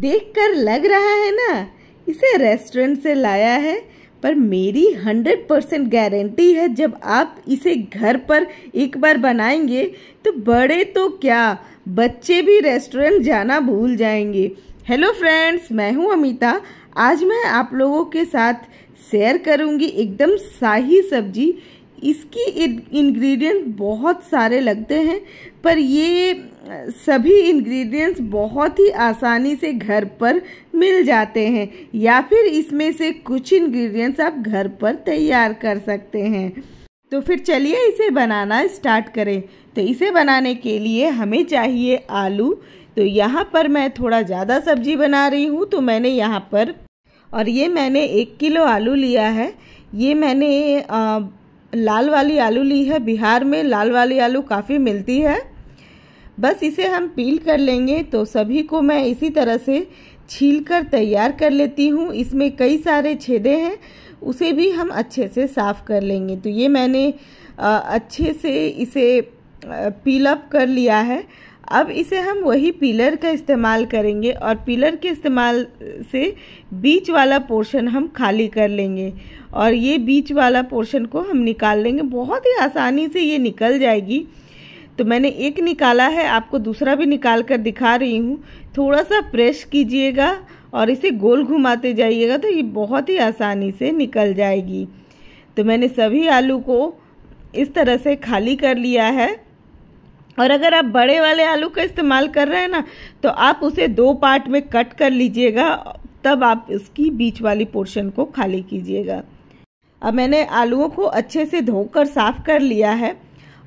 देखकर लग रहा है ना इसे रेस्टोरेंट से लाया है पर मेरी हंड्रेड परसेंट गारंटी है जब आप इसे घर पर एक बार बनाएंगे तो बड़े तो क्या बच्चे भी रेस्टोरेंट जाना भूल जाएंगे हेलो फ्रेंड्स मैं हूं अमिता आज मैं आप लोगों के साथ शेयर करूंगी एकदम शाही सब्जी इसकी इंग्रेडिएंट बहुत सारे लगते हैं पर ये सभी इंग्रेडिएंट्स बहुत ही आसानी से घर पर मिल जाते हैं या फिर इसमें से कुछ इंग्रेडिएंट्स आप घर पर तैयार कर सकते हैं तो फिर चलिए इसे बनाना स्टार्ट करें तो इसे बनाने के लिए हमें चाहिए आलू तो यहाँ पर मैं थोड़ा ज़्यादा सब्जी बना रही हूँ तो मैंने यहाँ पर और ये मैंने एक किलो आलू लिया है ये मैंने आ, लाल वाली आलू ली है बिहार में लाल वाली आलू काफ़ी मिलती है बस इसे हम पील कर लेंगे तो सभी को मैं इसी तरह से छील कर तैयार कर लेती हूँ इसमें कई सारे छेदे हैं उसे भी हम अच्छे से साफ़ कर लेंगे तो ये मैंने अच्छे से इसे पील अप कर लिया है अब इसे हम वही पिलर का इस्तेमाल करेंगे और पिलर के इस्तेमाल से बीच वाला पोर्शन हम खाली कर लेंगे और ये बीच वाला पोर्शन को हम निकाल लेंगे बहुत ही आसानी से ये निकल जाएगी तो मैंने एक निकाला है आपको दूसरा भी निकाल कर दिखा रही हूँ थोड़ा सा प्रेस कीजिएगा और इसे गोल घुमाते जाइएगा तो ये बहुत ही आसानी से निकल जाएगी तो मैंने सभी आलू को इस तरह से खाली कर लिया है और अगर आप बड़े वाले आलू का इस्तेमाल कर रहे हैं ना तो आप उसे दो पार्ट में कट कर लीजिएगा तब आप इसकी बीच वाली पोर्शन को खाली कीजिएगा अब मैंने आलूओं को अच्छे से धोकर साफ कर लिया है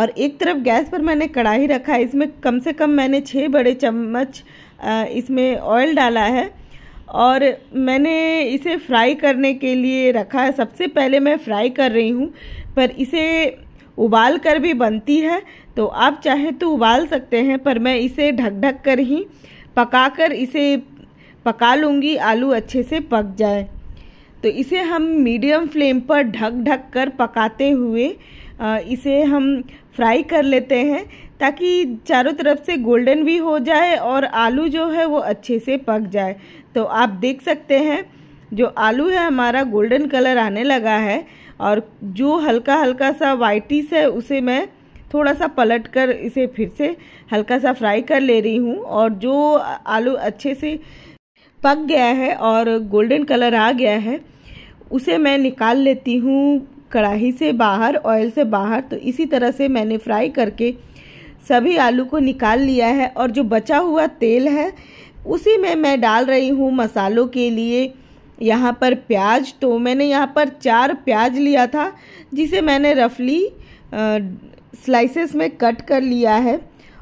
और एक तरफ गैस पर मैंने कढ़ाई रखा है इसमें कम से कम मैंने छः बड़े चम्मच इसमें ऑयल डाला है और मैंने इसे फ्राई करने के लिए रखा है सबसे पहले मैं फ्राई कर रही हूँ पर इसे उबाल कर भी बनती है तो आप चाहे तो उबाल सकते हैं पर मैं इसे ढक ढक कर ही पका कर इसे पका लूँगी आलू अच्छे से पक जाए तो इसे हम मीडियम फ्लेम पर ढक ढक कर पकाते हुए इसे हम फ्राई कर लेते हैं ताकि चारों तरफ से गोल्डन भी हो जाए और आलू जो है वो अच्छे से पक जाए तो आप देख सकते हैं जो आलू है हमारा गोल्डन कलर आने लगा है और जो हल्का हल्का सा वाइटिस है उसे मैं थोड़ा सा पलट कर इसे फिर से हल्का सा फ्राई कर ले रही हूँ और जो आलू अच्छे से पक गया है और गोल्डन कलर आ गया है उसे मैं निकाल लेती हूँ कढ़ाई से बाहर ऑयल से बाहर तो इसी तरह से मैंने फ्राई करके सभी आलू को निकाल लिया है और जो बचा हुआ तेल है उसी में मैं डाल रही हूँ मसालों के लिए यहाँ पर प्याज तो मैंने यहाँ पर चार प्याज लिया था जिसे मैंने रफली स्लाइसेस में कट कर लिया है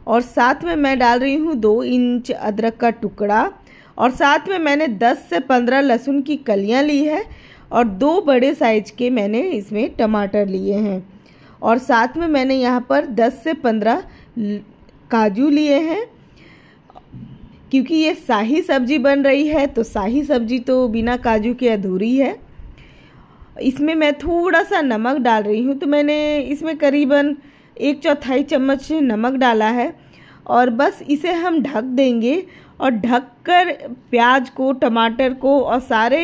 और साथ में मैं डाल रही हूँ दो इंच अदरक का टुकड़ा और साथ में मैंने 10 से 15 लहसुन की कलियाँ ली है और दो बड़े साइज के मैंने इसमें टमाटर लिए हैं और साथ में मैंने यहाँ पर 10 से 15 काजू लिए हैं क्योंकि ये शाही सब्जी बन रही है तो शाही सब्जी तो बिना काजू के अधूरी है इसमें मैं थोड़ा सा नमक डाल रही हूँ तो मैंने इसमें करीबन एक चौथाई चम्मच नमक डाला है और बस इसे हम ढक देंगे और ढक कर प्याज को टमाटर को और सारे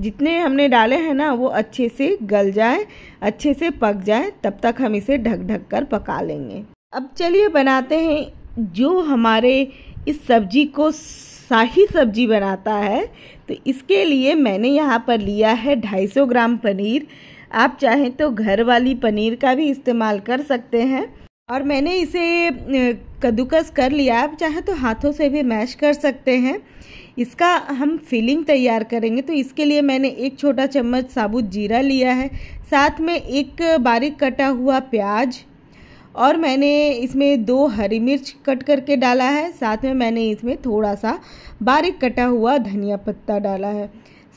जितने हमने डाले हैं ना वो अच्छे से गल जाए अच्छे से पक जाए तब तक हम इसे ढक ढक कर पका लेंगे अब चलिए बनाते हैं जो हमारे इस सब्जी को शाही सब्जी बनाता है तो इसके लिए मैंने यहाँ पर लिया है 250 ग्राम पनीर आप चाहें तो घर वाली पनीर का भी इस्तेमाल कर सकते हैं और मैंने इसे कद्दूकस कर लिया आप चाहें तो हाथों से भी मैश कर सकते हैं इसका हम फिलिंग तैयार करेंगे तो इसके लिए मैंने एक छोटा चम्मच साबुत जीरा लिया है साथ में एक बारीक कटा हुआ प्याज और मैंने इसमें दो हरी मिर्च कट करके डाला है साथ में मैंने इसमें थोड़ा सा बारीक कटा हुआ धनिया पत्ता डाला है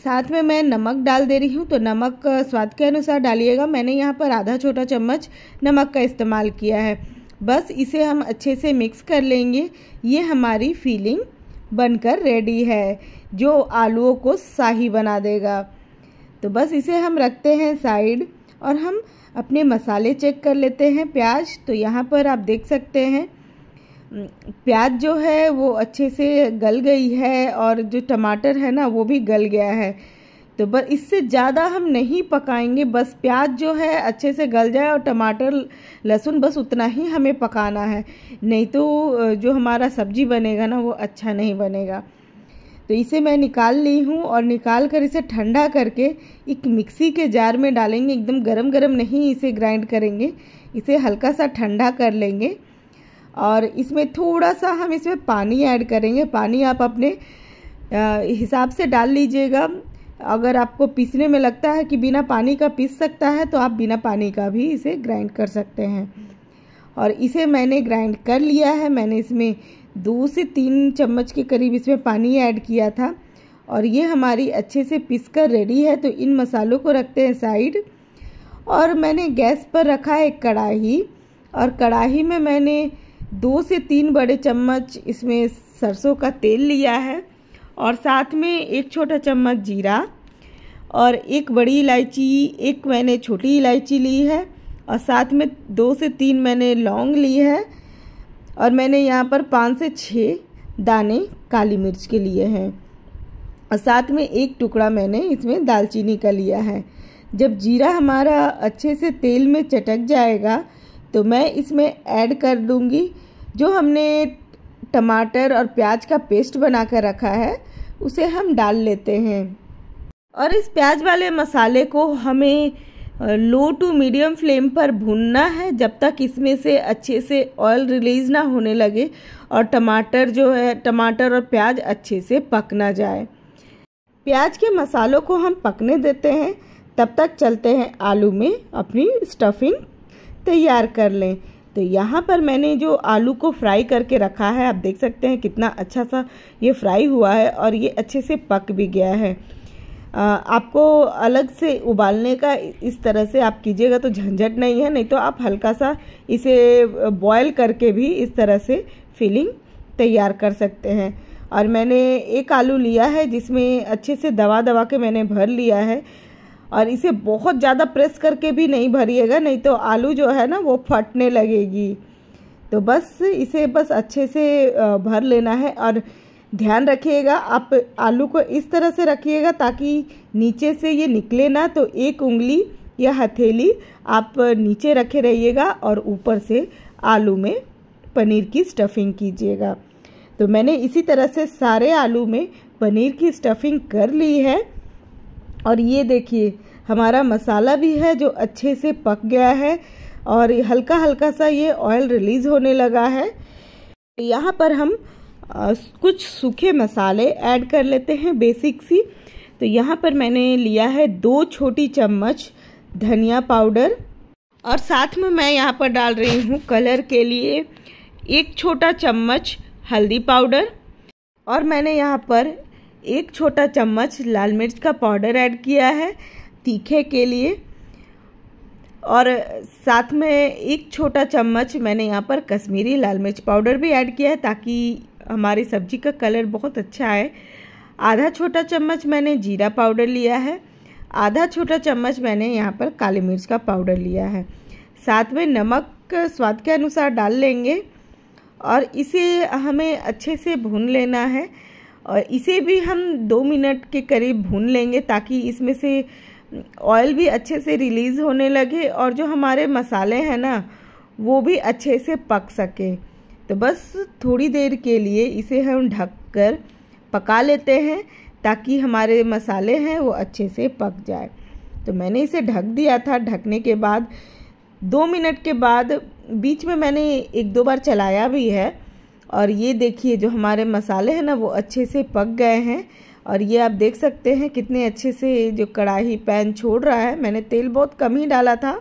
साथ में मैं नमक डाल दे रही हूँ तो नमक स्वाद के अनुसार डालिएगा मैंने यहाँ पर आधा छोटा चम्मच नमक का इस्तेमाल किया है बस इसे हम अच्छे से मिक्स कर लेंगे ये हमारी फीलिंग बनकर रेडी है जो आलूओं को शाही बना देगा तो बस इसे हम रखते हैं साइड और हम अपने मसाले चेक कर लेते हैं प्याज तो यहाँ पर आप देख सकते हैं प्याज जो है वो अच्छे से गल गई है और जो टमाटर है ना वो भी गल गया है तो बस इससे ज़्यादा हम नहीं पकाएंगे बस प्याज जो है अच्छे से गल जाए और टमाटर लहसुन बस उतना ही हमें पकाना है नहीं तो जो हमारा सब्जी बनेगा ना वो अच्छा नहीं बनेगा तो इसे मैं निकाल ली हूँ और निकाल कर इसे ठंडा करके एक मिक्सी के जार में डालेंगे एकदम गरम गरम नहीं इसे ग्राइंड करेंगे इसे हल्का सा ठंडा कर लेंगे और इसमें थोड़ा सा हम इसमें पानी ऐड करेंगे पानी आप अपने हिसाब से डाल लीजिएगा अगर आपको पीसने में लगता है कि बिना पानी का पीस सकता है तो आप बिना पानी का भी इसे ग्राइंड कर सकते हैं और इसे मैंने ग्राइंड कर लिया है मैंने इसमें दो से तीन चम्मच के करीब इसमें पानी ऐड किया था और ये हमारी अच्छे से पिस कर रेडी है तो इन मसालों को रखते हैं साइड और मैंने गैस पर रखा है कढ़ाही और कढ़ाही में मैंने दो से तीन बड़े चम्मच इसमें सरसों का तेल लिया है और साथ में एक छोटा चम्मच जीरा और एक बड़ी इलायची एक मैंने छोटी इलायची ली है और साथ में दो से तीन मैंने लौंग ली है और मैंने यहाँ पर पाँच से छः दाने काली मिर्च के लिए हैं और साथ में एक टुकड़ा मैंने इसमें दालचीनी का लिया है जब जीरा हमारा अच्छे से तेल में चटक जाएगा तो मैं इसमें ऐड कर दूँगी जो हमने टमाटर और प्याज का पेस्ट बना कर रखा है उसे हम डाल लेते हैं और इस प्याज वाले मसाले को हमें लो टू मीडियम फ्लेम पर भूनना है जब तक इसमें से अच्छे से ऑयल रिलीज़ ना होने लगे और टमाटर जो है टमाटर और प्याज अच्छे से पक ना जाए प्याज के मसालों को हम पकने देते हैं तब तक चलते हैं आलू में अपनी स्टफिंग तैयार कर लें तो यहाँ पर मैंने जो आलू को फ्राई करके रखा है आप देख सकते हैं कितना अच्छा सा ये फ्राई हुआ है और ये अच्छे से पक भी गया है आपको अलग से उबालने का इस तरह से आप कीजिएगा तो झंझट नहीं है नहीं तो आप हल्का सा इसे बॉयल करके भी इस तरह से फिलिंग तैयार कर सकते हैं और मैंने एक आलू लिया है जिसमें अच्छे से दवा दवा के मैंने भर लिया है और इसे बहुत ज़्यादा प्रेस करके भी नहीं भरिएगा नहीं तो आलू जो है ना वो फटने लगेगी तो बस इसे बस अच्छे से भर लेना है और ध्यान रखिएगा आप आलू को इस तरह से रखिएगा ताकि नीचे से ये निकले ना तो एक उंगली या हथेली आप नीचे रखे रहिएगा और ऊपर से आलू में पनीर की स्टफिंग कीजिएगा तो मैंने इसी तरह से सारे आलू में पनीर की स्टफिंग कर ली है और ये देखिए हमारा मसाला भी है जो अच्छे से पक गया है और हल्का हल्का सा ये ऑयल रिलीज़ होने लगा है यहाँ पर हम कुछ सूखे मसाले ऐड कर लेते हैं बेसिक सी तो यहाँ पर मैंने लिया है दो छोटी चम्मच धनिया पाउडर और साथ में मैं यहाँ पर डाल रही हूँ कलर के लिए एक छोटा चम्मच हल्दी पाउडर और मैंने यहाँ पर एक छोटा चम्मच लाल मिर्च का पाउडर ऐड किया है तीखे के लिए और साथ में एक छोटा चम्मच मैंने यहाँ पर कश्मीरी लाल मिर्च पाउडर भी ऐड किया है ताकि हमारी सब्जी का कलर बहुत अच्छा है आधा छोटा चम्मच मैंने जीरा पाउडर लिया है आधा छोटा चम्मच मैंने यहाँ पर काली मिर्च का पाउडर लिया है साथ में नमक स्वाद के अनुसार डाल लेंगे और इसे हमें अच्छे से भून लेना है और इसे भी हम दो मिनट के करीब भून लेंगे ताकि इसमें से ऑयल भी अच्छे से रिलीज़ होने लगे और जो हमारे मसाले हैं ना वो भी अच्छे से पक सके तो बस थोड़ी देर के लिए इसे हम ढक कर पका लेते हैं ताकि हमारे मसाले हैं वो अच्छे से पक जाए तो मैंने इसे ढक दिया था ढकने के बाद दो मिनट के बाद बीच में मैंने एक दो बार चलाया भी है और ये देखिए जो हमारे मसाले हैं ना वो अच्छे से पक गए हैं और ये आप देख सकते हैं कितने अच्छे से जो कढ़ाई पैन छोड़ रहा है मैंने तेल बहुत कम ही डाला था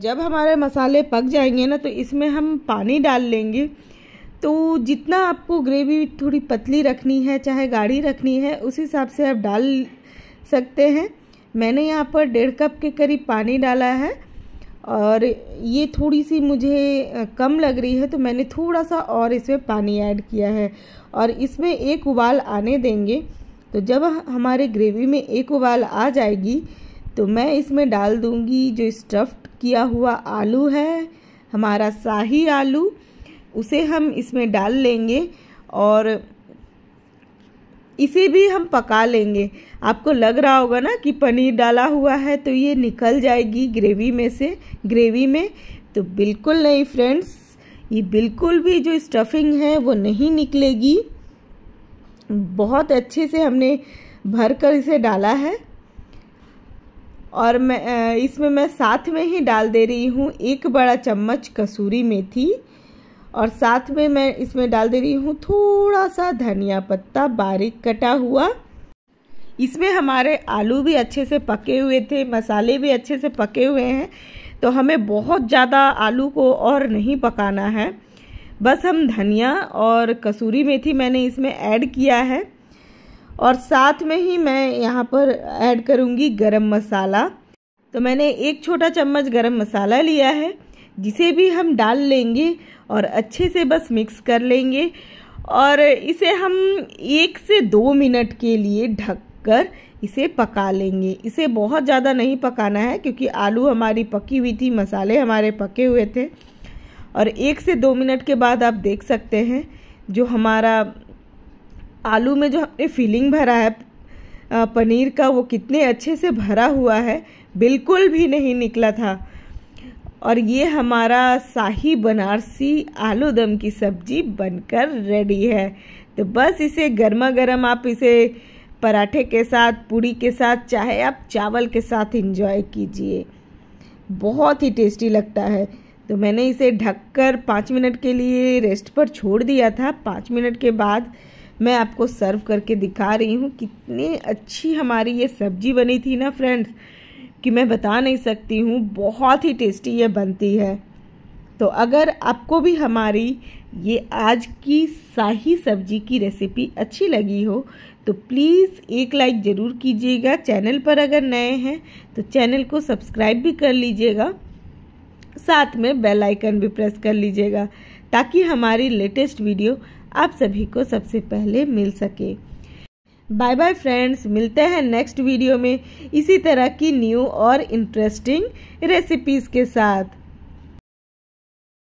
जब हमारे मसाले पक जाएंगे ना तो इसमें हम पानी डाल लेंगे तो जितना आपको ग्रेवी थोड़ी पतली रखनी है चाहे गाढ़ी रखनी है उस हिसाब से आप डाल सकते हैं मैंने यहाँ पर डेढ़ कप के करीब पानी डाला है और ये थोड़ी सी मुझे कम लग रही है तो मैंने थोड़ा सा और इसमें पानी ऐड किया है और इसमें एक उबाल आने देंगे तो जब हमारे ग्रेवी में एक उबाल आ जाएगी तो मैं इसमें डाल दूँगी जो स्टफ्ड किया हुआ आलू है हमारा शाही आलू उसे हम इसमें डाल लेंगे और इसे भी हम पका लेंगे आपको लग रहा होगा ना कि पनीर डाला हुआ है तो ये निकल जाएगी ग्रेवी में से ग्रेवी में तो बिल्कुल नहीं फ्रेंड्स ये बिल्कुल भी जो स्टफिंग है वो नहीं निकलेगी बहुत अच्छे से हमने भर कर इसे डाला है और मैं इसमें मैं साथ में ही डाल दे रही हूँ एक बड़ा चम्मच कसूरी मेथी और साथ में मैं इसमें डाल दे रही हूँ थोड़ा सा धनिया पत्ता बारीक कटा हुआ इसमें हमारे आलू भी अच्छे से पके हुए थे मसाले भी अच्छे से पके हुए हैं तो हमें बहुत ज़्यादा आलू को और नहीं पकाना है बस हम धनिया और कसूरी मेथी मैंने इसमें ऐड किया है और साथ में ही मैं यहाँ पर ऐड करूँगी गरम मसाला तो मैंने एक छोटा चम्मच गरम मसाला लिया है जिसे भी हम डाल लेंगे और अच्छे से बस मिक्स कर लेंगे और इसे हम एक से दो मिनट के लिए ढक कर इसे पका लेंगे इसे बहुत ज़्यादा नहीं पकाना है क्योंकि आलू हमारी पकी हुई थी मसाले हमारे पके हुए थे और एक से दो मिनट के बाद आप देख सकते हैं जो हमारा आलू में जो हमने फीलिंग भरा है पनीर का वो कितने अच्छे से भरा हुआ है बिल्कुल भी नहीं निकला था और ये हमारा शाही बनारसी आलू दम की सब्जी बनकर रेडी है तो बस इसे गर्मा गर्म आप इसे पराठे के साथ पूड़ी के साथ चाहे आप चावल के साथ इंजॉय कीजिए बहुत ही टेस्टी लगता है तो मैंने इसे ढककर पाँच मिनट के लिए रेस्ट पर छोड़ दिया था पाँच मिनट के बाद मैं आपको सर्व करके दिखा रही हूँ कितनी अच्छी हमारी ये सब्जी बनी थी ना फ्रेंड्स कि मैं बता नहीं सकती हूँ बहुत ही टेस्टी ये बनती है तो अगर आपको भी हमारी ये आज की शाही सब्जी की रेसिपी अच्छी लगी हो तो प्लीज़ एक लाइक ज़रूर कीजिएगा चैनल पर अगर नए हैं तो चैनल को सब्सक्राइब भी कर लीजिएगा साथ में बेल आइकन भी प्रेस कर लीजिएगा ताकि हमारी लेटेस्ट वीडियो आप सभी को सबसे पहले मिल सके बाय बाय फ्रेंड्स मिलते हैं नेक्स्ट वीडियो में इसी तरह की न्यू और इंटरेस्टिंग रेसिपीज़ के साथ